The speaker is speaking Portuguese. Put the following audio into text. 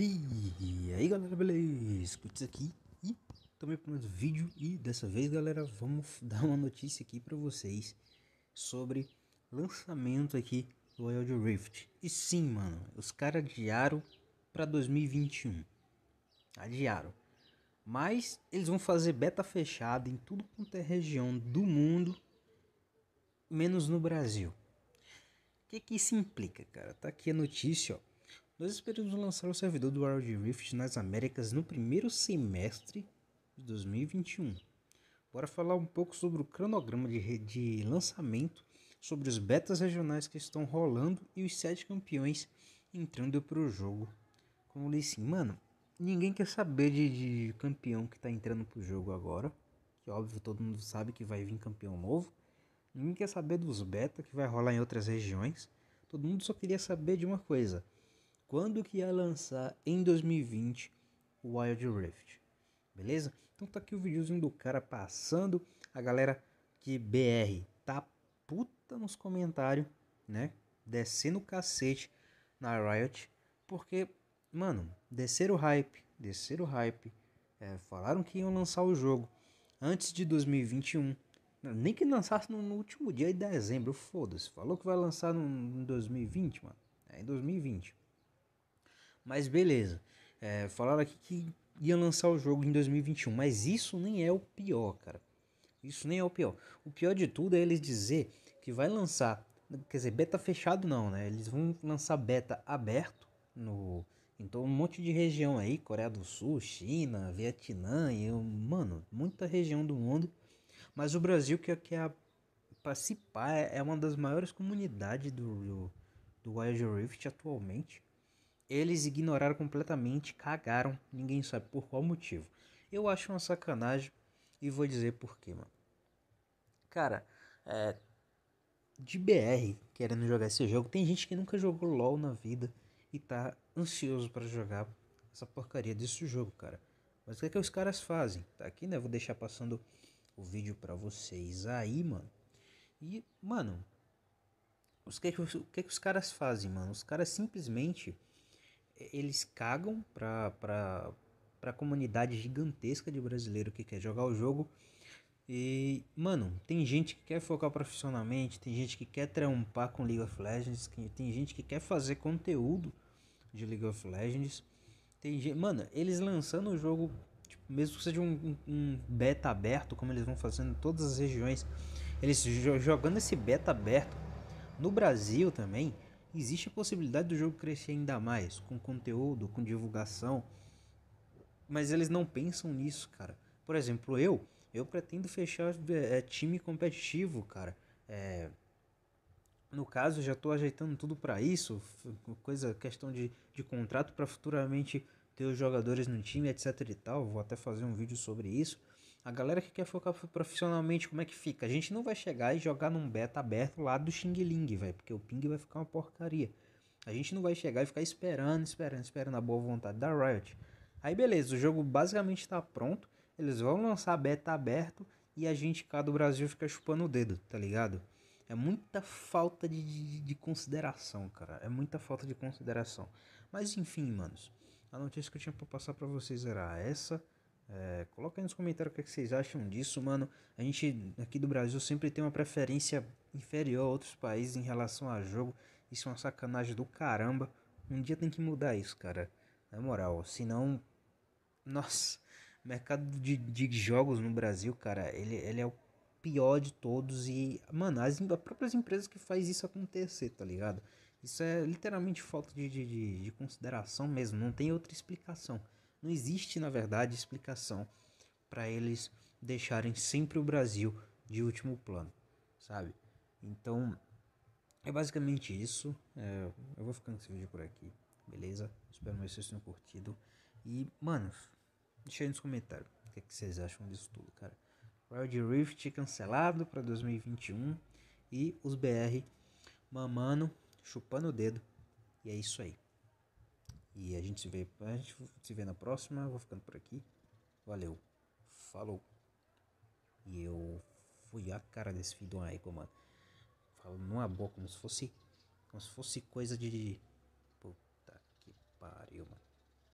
E aí galera, beleza? Cutis aqui e também para mais um vídeo e dessa vez galera vamos dar uma notícia aqui para vocês sobre lançamento aqui do Wild Rift E sim mano, os caras adiaram para 2021 Adiaram Mas eles vão fazer beta fechada em tudo quanto é região do mundo Menos no Brasil O que que isso implica cara? Tá aqui a notícia ó nós esperamos lançar o servidor do Wild Rift nas Américas no primeiro semestre de 2021. Bora falar um pouco sobre o cronograma de, de lançamento, sobre os betas regionais que estão rolando e os sete campeões entrando para o jogo. Como eu disse, mano, ninguém quer saber de, de campeão que está entrando para o jogo agora. Que óbvio, todo mundo sabe que vai vir campeão novo. Ninguém quer saber dos betas que vai rolar em outras regiões. Todo mundo só queria saber de uma coisa quando que ia lançar em 2020 o Wild Rift. Beleza? Então tá aqui o videozinho do cara passando. A galera que BR tá puta nos comentários, né? Descendo o cacete na Riot. Porque, mano, desceram o hype, desceram o hype. É, falaram que iam lançar o jogo antes de 2021. Nem que lançasse no, último dia de dezembro, foda-se. Falou que vai lançar no, em 2020, mano. É em 2020. Mas beleza. É, falaram aqui que ia lançar o jogo em 2021, mas isso nem é o pior, cara. Isso nem é o pior. O pior de tudo é eles dizer que vai lançar, quer dizer, beta fechado não, né? Eles vão lançar beta aberto no então um monte de região aí, Coreia do Sul, China, Vietnã e mano, muita região do mundo. Mas o Brasil que é, que é a participar é, é uma das maiores comunidades do, do, do Wild Rift atualmente. Eles ignoraram completamente, cagaram, ninguém sabe por qual motivo. Eu acho uma sacanagem e vou dizer por quê, mano. Cara, é, de BR querendo jogar esse jogo, tem gente que nunca jogou LoL na vida e tá ansioso para jogar essa porcaria desse jogo, cara. Mas o que, é que os caras fazem? Tá aqui, né? Vou deixar passando o vídeo para vocês aí, mano. E, mano, os que, é o que, é que os caras fazem, mano? Os caras simplesmente eles cagam pra, pra, pra comunidade gigantesca de brasileiro que quer jogar o jogo. E, mano, tem gente que quer focar profissionalmente, tem gente que quer trampar com League of Legends, tem gente que quer fazer conteúdo de League of Legends. Tem gente, mano, eles lançando o jogo, tipo, mesmo que seja um, um, beta aberto, como eles vão fazendo em todas as regiões, eles jogando esse beta aberto no Brasil também existe a possibilidade do jogo crescer ainda mais, com conteúdo, com divulgação. Mas eles não pensam nisso, cara. Por exemplo, eu, eu pretendo fechar é, time competitivo, cara. É, no caso, já estou ajeitando tudo para isso, coisa, questão de, de contrato para futuramente ter os jogadores no time, etc e tal. Vou até fazer um vídeo sobre isso. A galera que quer focar profissionalmente, como é que fica? A gente não vai chegar e jogar num beta aberto lá do Xing Ling, velho, porque o ping vai ficar uma porcaria. A gente não vai chegar e ficar esperando, esperando, esperando a boa vontade da Riot. Aí beleza, o jogo basicamente está pronto, eles vão lançar beta aberto e a gente cá do Brasil fica chupando o dedo, tá ligado? É muita falta de, de, de consideração, cara. É muita falta de consideração. Mas enfim, manos. A notícia que eu tinha para passar para vocês era essa. É, coloca aí nos comentários o que, é que, vocês acham disso, mano. A gente aqui do Brasil sempre tem uma preferência inferior a outros países em relação a jogo. Isso é uma sacanagem do caramba. Um dia tem que mudar isso, cara. Na moral, senão. Nossa, o mercado de, de jogos no Brasil, cara, ele, ele é o pior de todos. E, mano, as, as próprias empresas que faz isso acontecer, tá ligado? Isso é literalmente falta de, de, de, de consideração mesmo. Não tem outra explicação. Não existe, na verdade, explicação para eles deixarem sempre o Brasil de último plano, sabe? Então, é basicamente isso. É, eu vou ficando esse vídeo por aqui, beleza? Espero que vocês tenham curtido. E, mano, deixa aí nos comentários o que, é que vocês acham disso tudo, cara. Wild Rift cancelado para 2021 e os BR mamando, chupando o dedo. E é isso aí. E a gente se vê, a gente se vê na próxima. Vou ficando por aqui. Valeu. Falou. E eu fui a cara desse filho aí, comando mano. Falo numa boa como se fosse como se fosse coisa de puta que pariu, mano.